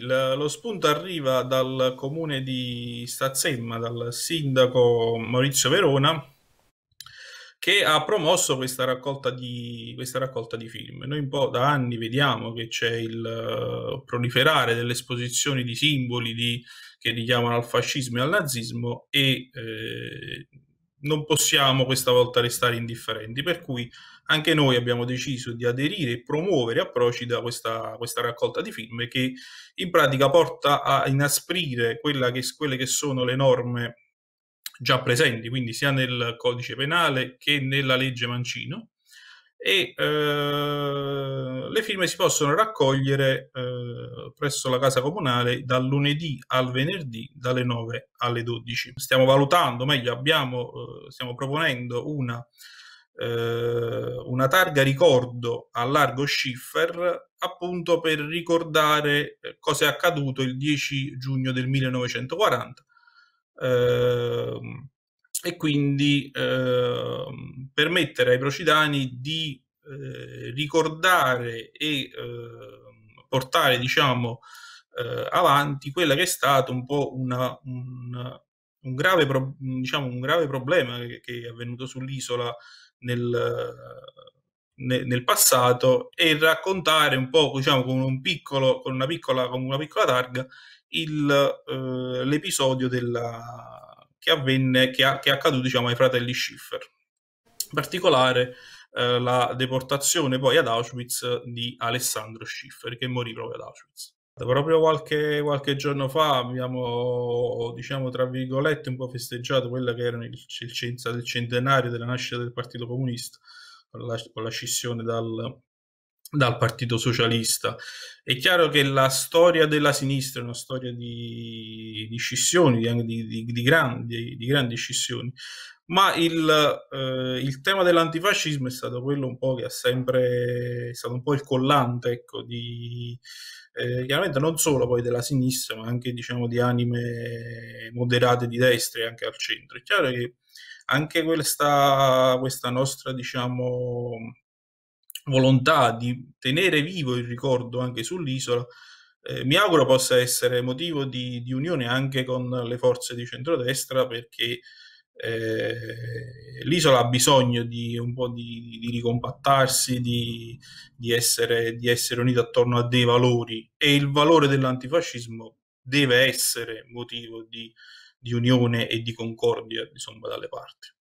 Il, lo spunto arriva dal comune di Stazzemma, dal sindaco Maurizio Verona, che ha promosso questa raccolta di, questa raccolta di film. Noi un po' da anni vediamo che c'è il eh, proliferare delle esposizioni di simboli di, che richiamano al fascismo e al nazismo e eh, non possiamo questa volta restare indifferenti, per cui anche noi abbiamo deciso di aderire e promuovere a Procida questa, questa raccolta di firme che in pratica porta a inasprire che, quelle che sono le norme già presenti, quindi sia nel codice penale che nella legge Mancino, e eh, le firme si possono raccogliere eh, presso la casa comunale dal lunedì al venerdì dalle 9 alle 12. Stiamo valutando, meglio abbiamo, eh, stiamo proponendo una, eh, una targa ricordo a largo Schiffer appunto per ricordare eh, cosa è accaduto il 10 giugno del 1940. Eh, e quindi eh, permettere ai procidani di eh, ricordare e eh, portare diciamo, eh, avanti quella che è stato un po' una, un, un, grave pro, diciamo, un, grave problema che, che è avvenuto sull'isola nel, ne, nel, passato e raccontare un po' diciamo, con, un piccolo, con, una piccola, con una piccola targa il, eh, l'episodio della, che avvenne, che, è accaduto diciamo, ai fratelli Schiffer. In particolare eh, la deportazione poi ad Auschwitz eh, di Alessandro Schiffer, che morì proprio ad Auschwitz. Proprio qualche, qualche giorno fa abbiamo, diciamo, tra virgolette, un po' festeggiato quello che era il, il, il centenario della nascita del Partito Comunista, con la, con la scissione dal, dal Partito Socialista. È chiaro che la storia della sinistra è una storia di, di scissioni, di, di, di, grandi, di grandi scissioni, ma il, eh, il, tema dell'antifascismo è stato quello un po' che ha sempre è stato un po' il collante, ecco, di, eh, chiaramente non solo poi della sinistra, ma anche diciamo di anime moderate di destra e anche al centro. È chiaro che anche questa, questa nostra, diciamo, volontà di tenere vivo il ricordo anche sull'isola, eh, mi auguro possa essere motivo di, di, unione anche con le forze di centrodestra perché eh, l'isola ha bisogno di un po' di, di ricompattarsi, di di, essere, unita attorno a dei valori e il valore dell'antifascismo deve essere motivo di, unione e di concordia insomma, dalle parti.